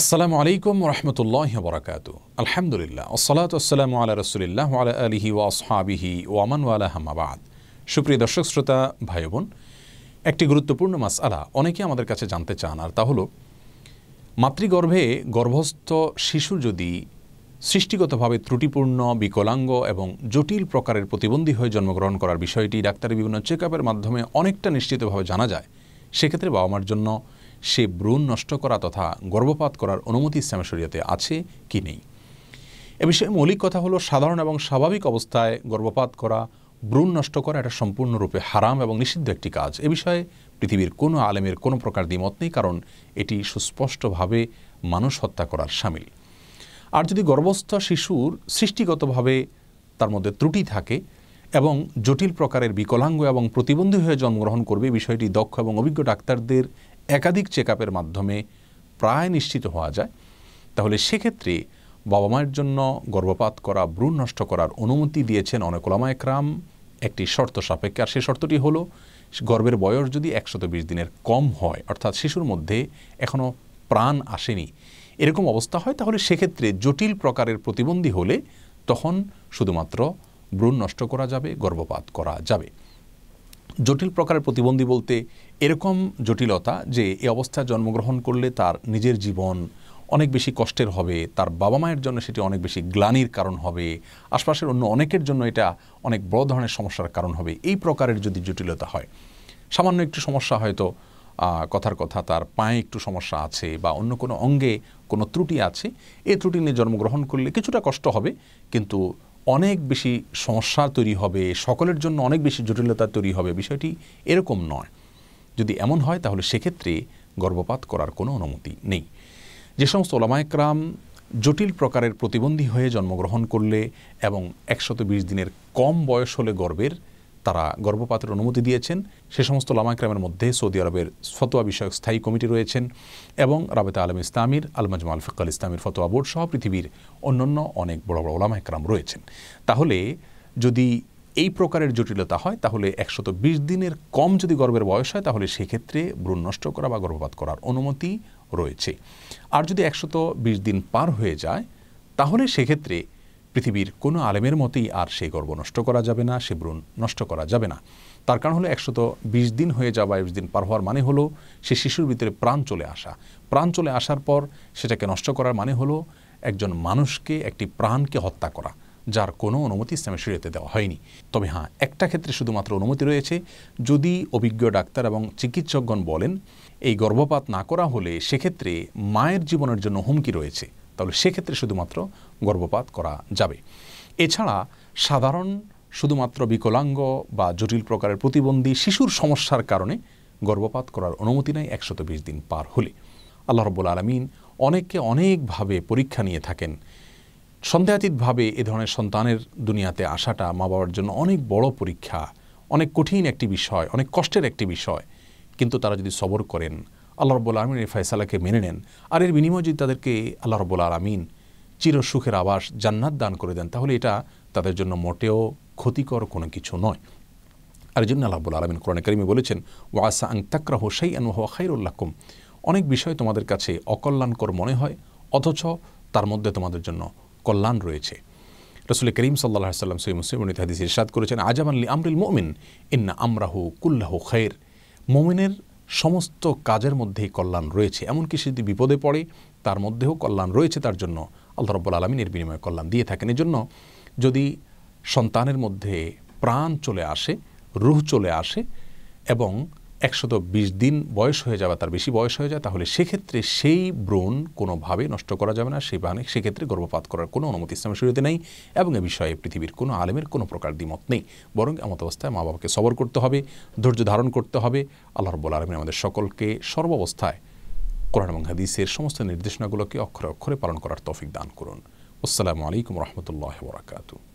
আসসালামু আলাইকুম রহমতুল্লাহ বরাকাত আলহামদুলিল্লাহ আসসালাত আসসালাম আল্লাহ রসুলিল্লাহ আলা আলহি ও আসহাবিহি ওয়ামান ওয়ালাহমাবাদ সুপ্রিয় দর্শক শ্রোতা ভাই বোন একটি গুরুত্বপূর্ণ মাস আলা অনেকে আমাদের কাছে জানতে চান আর তা হলো মাতৃগর্ভে গর্ভস্থ শিশু যদি সৃষ্টিগতভাবে ত্রুটিপূর্ণ বিকলাঙ্গ এবং জটিল প্রকারের প্রতিবন্ধী হয়ে জন্মগ্রহণ করার বিষয়টি ডাক্তারের বিভিন্ন চেক মাধ্যমে অনেকটা নিশ্চিতভাবে জানা যায় সেক্ষেত্রে বাবা মার জন্য সে ব্রণ নষ্ট করা তথা গর্ভপাত করার অনুমতি ইসলামের শরীয়তে আছে কি নেই এ বিষয়ে মৌলিক কথা হলো সাধারণ এবং স্বাভাবিক অবস্থায় গর্ভপাত করা ভ্রূণ নষ্ট করা এটা সম্পূর্ণরূপে হারাম এবং নিষিদ্ধ একটি কাজ এ বিষয়ে পৃথিবীর কোনো আলেমের কোনো প্রকার দ্বিমত নেই কারণ এটি সুস্পষ্টভাবে মানুষ হত্যা করার সামিল আর যদি গর্ভস্থ শিশুর সৃষ্টিগতভাবে তার মধ্যে ত্রুটি থাকে এবং জটিল প্রকারের বিকলাঙ্গ এবং প্রতিবন্ধী হয়ে জন্মগ্রহণ করবে বিষয়টি দক্ষ এবং অভিজ্ঞ ডাক্তারদের একাধিক চেক মাধ্যমে প্রায় নিশ্চিত হওয়া যায় তাহলে সেক্ষেত্রে বাবা মায়ের জন্য গর্ভপাত করা ভ্রূণ নষ্ট করার অনুমতি দিয়েছেন অনেক ওলামা একরাম একটি শর্ত সাপেক্ষে আর সেই শর্তটি হলো গর্ভের বয়স যদি একশত বিশ দিনের কম হয় অর্থাৎ শিশুর মধ্যে এখনও প্রাণ আসেনি এরকম অবস্থা হয় তাহলে সেক্ষেত্রে জটিল প্রকারের প্রতিবন্ধী হলে তখন শুধুমাত্র ভ্রূণ নষ্ট করা যাবে গর্ভপাত করা যাবে জটিল প্রকারের প্রতিবন্ধী বলতে এরকম জটিলতা যে এই অবস্থায় জন্মগ্রহণ করলে তার নিজের জীবন অনেক বেশি কষ্টের হবে তার বাবা মায়ের জন্য সেটি অনেক বেশি গ্লানির কারণ হবে আশপাশের অন্য অনেকের জন্য এটা অনেক বড় ধরনের সমস্যার কারণ হবে এই প্রকারের যদি জটিলতা হয় সামান্য একটু সমস্যা হয়তো কথার কথা তার পায়ে একটু সমস্যা আছে বা অন্য কোনো অঙ্গে কোনো ত্রুটি আছে এই ত্রুটি নিয়ে জন্মগ্রহণ করলে কিছুটা কষ্ট হবে কিন্তু অনেক বেশি সমস্যা তৈরি হবে সকলের জন্য অনেক বেশি জটিলতা তৈরি হবে বিষয়টি এরকম নয় যদি এমন হয় তাহলে সেক্ষেত্রে গর্ভপাত করার কোনো অনুমতি নেই যে সমস্ত ওলামায়করাম জটিল প্রকারের প্রতিবন্ধী হয়ে জন্মগ্রহণ করলে এবং একশত দিনের কম বয়স হলে গর্বের তারা গর্ভপাতের অনুমতি দিয়েছেন সে সমস্ত লামাক্রামের মধ্যে সৌদি আরবের ফতোয়া বিষয়ক স্থায়ী কমিটি রয়েছেন এবং রাবেতা আলম ইসলামীর আলমাজম আল ফিকাল ইসলামীর ফতোয়া বোর্ড সহ পৃথিবীর অন্যান্য অনেক বড় বড় ওলামাহকরাম রয়েছেন তাহলে যদি এই প্রকারের জটিলতা হয় তাহলে একশত বিশ দিনের কম যদি গর্ভের বয়স হয় তাহলে সেক্ষেত্রে ভ্রূণ নষ্ট করা বা গর্ভপাত করার অনুমতি রয়েছে আর যদি একশত বিশ দিন পার হয়ে যায় তাহলে সেক্ষেত্রে পৃথিবীর কোনো আলেমের মতেই আর সেই গর্ব নষ্ট করা যাবে না সে ব্রণ নষ্ট করা যাবে না তার কারণ হলো একশত বিশ দিন হয়ে যাওয়া বাইশ দিন পার হওয়ার মানে হলো সে শিশুর ভিতরে প্রাণ চলে আসা প্রাণ চলে আসার পর সেটাকে নষ্ট করার মানে হলো একজন মানুষকে একটি প্রাণকে হত্যা করা যার কোনো অনুমতি ইসলামের শরীয়তে দেওয়া হয়নি তবে হ্যাঁ একটা ক্ষেত্রে শুধুমাত্র অনুমতি রয়েছে যদি অভিজ্ঞ ডাক্তার এবং চিকিৎসকগণ বলেন এই গর্ভপাত না করা হলে সেক্ষেত্রে মায়ের জীবনের জন্য হুমকি রয়েছে তাহলে সেক্ষেত্রে শুধুমাত্র গর্ভপাত করা যাবে এছাড়া সাধারণ শুধুমাত্র বিকলাঙ্গ বা জটিল প্রকারের প্রতিবন্ধী শিশুর সমস্যার কারণে গর্ভপাত করার অনুমতি নেয় একশত বিশ দিন পার হলে আল্লাহ রব্বুল আলমিন অনেককে অনেকভাবে পরীক্ষা নিয়ে থাকেন সন্দেহাতীতভাবে এ ধরনের সন্তানের দুনিয়াতে আসাটা মা বাবার জন্য অনেক বড় পরীক্ষা অনেক কঠিন একটি বিষয় অনেক কষ্টের একটি বিষয় কিন্তু তারা যদি সবর করেন আল্লাহ রব্বুল আলমিন এ ফয়সালাকে মেনে নেন আর এর বিনিময়ে যদি তাদেরকে আল্লাহ রব্বুল আলমিন চিরসুখের আবাস জান্নাত দান করে দেন তাহলে এটা তাদের জন্য মোটেও ক্ষতিকর কোনো কিছু নয় আর জন্য আল্লাহবুল আলমিন কোরআন করিমি বলেছেন ওয়াসা আং তাকরা হোসাই আন খাইরুল্লাকুম অনেক বিষয় তোমাদের কাছে অকল্যাণকর মনে হয় অথচ তার মধ্যে তোমাদের জন্য কল্যাণ রয়েছে রসুল করিম সাল্লাহ সাল্লাম সৈম সৈমনিত হাদিস ইরশাদ করেছেন আল্লি আমরিল মোমিন ইন্না আমরাহু কুল্লাহ খৈর মোমিনের সমস্ত কাজের মধ্যেই কল্যাণ রয়েছে এমনকি সে যদি বিপদে পড়ে তার মধ্যেও কল্যাণ রয়েছে তার জন্য আল্লাহ রব্বুল আলমিনের বিনিময় কল্যাণ দিয়ে থাকেন জন্য যদি সন্তানের মধ্যে প্রাণ চলে আসে রুহ চলে আসে এবং একশত বিশ দিন বয়স হয়ে যাবে তার বেশি বয়স হয়ে যায় তাহলে সেক্ষেত্রে সেই ব্রণ কোনোভাবে নষ্ট করা যাবে না সেই বাহানে সেক্ষেত্রে গর্ভপাত করার কোনো অনুমতি ইসলামের শুরুতে নেই এবং এ বিষয়ে পৃথিবীর কোনো আলেমের কোনো প্রকার দ্বিমত নেই বরং এমত অবস্থায় মা বাবাকে সবর করতে হবে ধৈর্য ধারণ করতে হবে আল্লাহ রব্বুল আলমিন আমাদের সকলকে সর্বাবস্থায় কোরআন এবং হাদিসের সমস্ত নির্দেশনাগুলোকে অক্ষরে অক্ষরে পালন করার তফিক দান করুন আসসালামু আলাইকুম রহমতুল্লাহ বরাকাতু